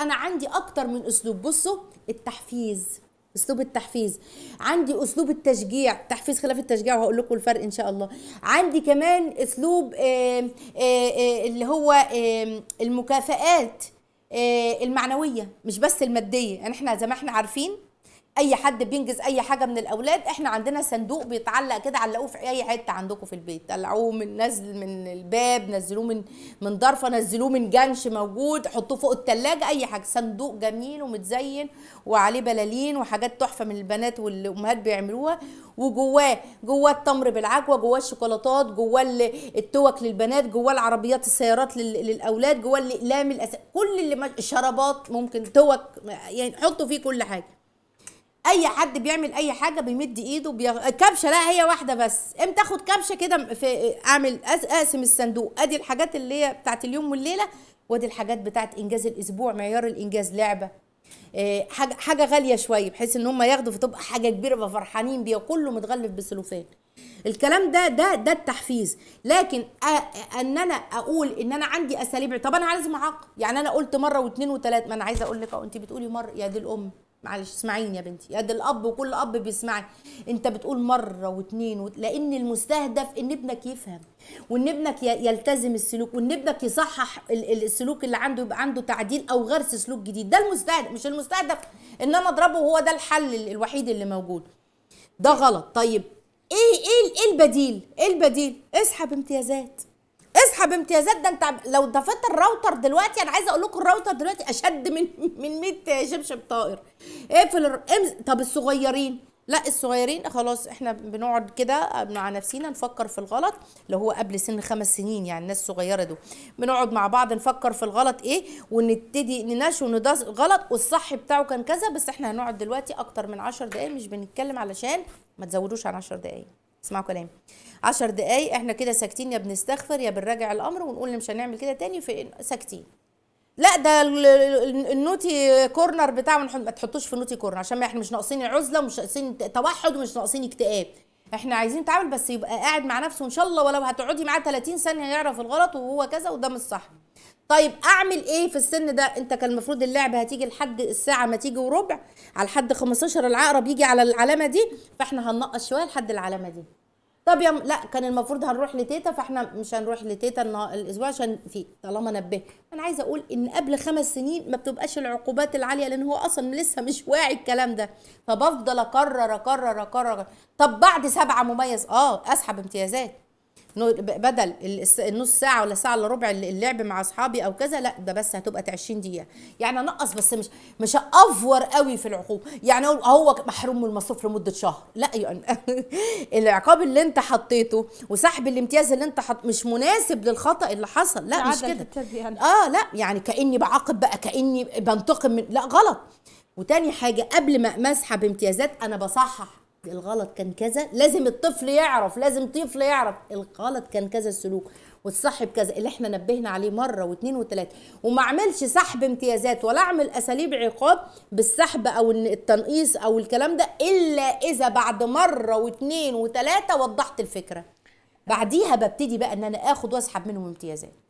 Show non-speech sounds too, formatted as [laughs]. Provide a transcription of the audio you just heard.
انا عندي اكتر من اسلوب بصوا التحفيز اسلوب التحفيز عندي اسلوب التشجيع تحفيز خلاف التشجيع وهقول لكم الفرق ان شاء الله عندي كمان اسلوب آه، آه، اللي هو المكافآت آه، المعنويه مش بس الماديه يعني احنا زي ما احنا عارفين اي حد بينجز اي حاجه من الاولاد احنا عندنا صندوق بيتعلق كده علقوه في اي حته عندكم في البيت طلعوه من نزل من الباب نزلوه من من ضرفه نزلوه من جنش موجود حطوه فوق الثلاجه اي حاجه صندوق جميل ومتزين وعليه بلالين وحاجات تحفه من البنات والامهات بيعملوها وجواه جواه التمر بالعجوه جواه الشوكولاتات جواه التوك للبنات جواه العربيات السيارات للاولاد جواه الاقلام كل اللي الشرابات ممكن توك يعني حطوا فيه كل حاجه اي حد بيعمل اي حاجه بيمد ايده بيغ... الكبشه لا هي واحده بس امتى اخد كبشه كده في اعمل اقسم الصندوق ادي الحاجات اللي هي بتاعت اليوم والليله وادي الحاجات بتاعت انجاز الاسبوع معيار الانجاز لعبه إيه حاجه حاجه غاليه شويه بحيث ان هم ياخدوا فتبقى حاجه كبيره بفرحانين بيها كله متغلف بسلوفان الكلام ده ده ده التحفيز لكن أ... ان انا اقول ان انا عندي اساليب طب انا عايز معاق يعني انا قلت مره واثنين وثلاث ما انا عايزه اقول لك انت بتقولي مره يا دي الام معلش اسمعيني يا بنتي قد الاب وكل اب بيسمعك انت بتقول مره واتنين وت... لان المستهدف ان ابنك يفهم وان ابنك يلتزم السلوك وان ابنك يصحح السلوك اللي عنده يبقى عنده تعديل او غرس سلوك جديد ده المستهدف مش المستهدف ان انا اضربه وهو ده الحل الوحيد اللي موجود ده غلط طيب ايه ايه ايه البديل ايه البديل اسحب امتيازات واضحه بامتيازات ده انت لو ضفت الراوتر دلوقتي انا عايزه اقول لكم الراوتر دلوقتي اشد من [laughs] من 100 شبشب طائر اقفل إيه طب الصغيرين لا الصغيرين خلاص احنا بنقعد كده مع نفسينا نفكر في الغلط اللي هو قبل سن خمس سنين يعني الناس الصغيره دول بنقعد مع بعض نفكر في الغلط ايه ونبتدي نناش ان ده غلط والصح بتاعه كان كذا بس احنا هنقعد دلوقتي اكتر من 10 دقائق مش بنتكلم علشان ما تزودوش عن 10 دقائق اسمعوا كلامي 10 دقايق احنا كده ساكتين يا بنستغفر يا بنراجع الامر ونقول مش هنعمل كده تاني في ساكتين لا ده النوتي كورنر بتاعه ما تحطوش في النوتي كورنر عشان احنا مش ناقصين عزله ومش ناقصين توحد ومش ناقصين اكتئاب احنا عايزين نتعامل بس يبقى قاعد مع نفسه ان شاء الله ولو هتقعدي معاه 30 ثانيه يعرف الغلط وهو كذا وده مش صح طيب اعمل ايه في السن ده انت كان المفروض اللعبه هتيجي لحد الساعه ما تيجي وربع على حد 15 العقرب يجي على العلامه دي فاحنا هننقص شويه لحد العلامه دي طب يا م... لا كان المفروض هنروح لتيتا فاحنا مش هنروح لتيتا الاسبوع عشان في طالما نبه انا عايزه اقول ان قبل خمس سنين ما بتبقاش العقوبات العاليه لان هو اصلا لسه مش واعي الكلام ده فبفضل اكرر اكرر اكرر طب بعد سبعه مميز اه اسحب امتيازات بدل النص ساعه ولا ساعه الا ربع اللعب مع اصحابي او كذا لا ده بس هتبقى 20 دقيقه يعني انقص بس مش مش افور قوي في العقوبه يعني اقول هو محروم من المصروف لمده شهر لا يعني [laughs] العقاب اللي انت حطيته وسحب الامتياز اللي انت حط مش مناسب للخطا اللي حصل لا مش كده يعني. اه لا يعني كاني بعاقب بقى كاني بنتقم من لا غلط وتاني حاجه قبل ما اسحب امتيازات انا بصحح الغلط كان كذا لازم الطفل يعرف لازم طفل يعرف الغلط كان كذا السلوك والصح بكذا اللي احنا نبهنا عليه مره واثنين وثلاثه وما اعملش سحب امتيازات ولا اعمل اساليب عقاب بالسحب او التنقيص او الكلام ده الا اذا بعد مره واثنين وثلاثه وضحت الفكره بعديها ببتدي بقى ان انا اخد واسحب منهم امتيازات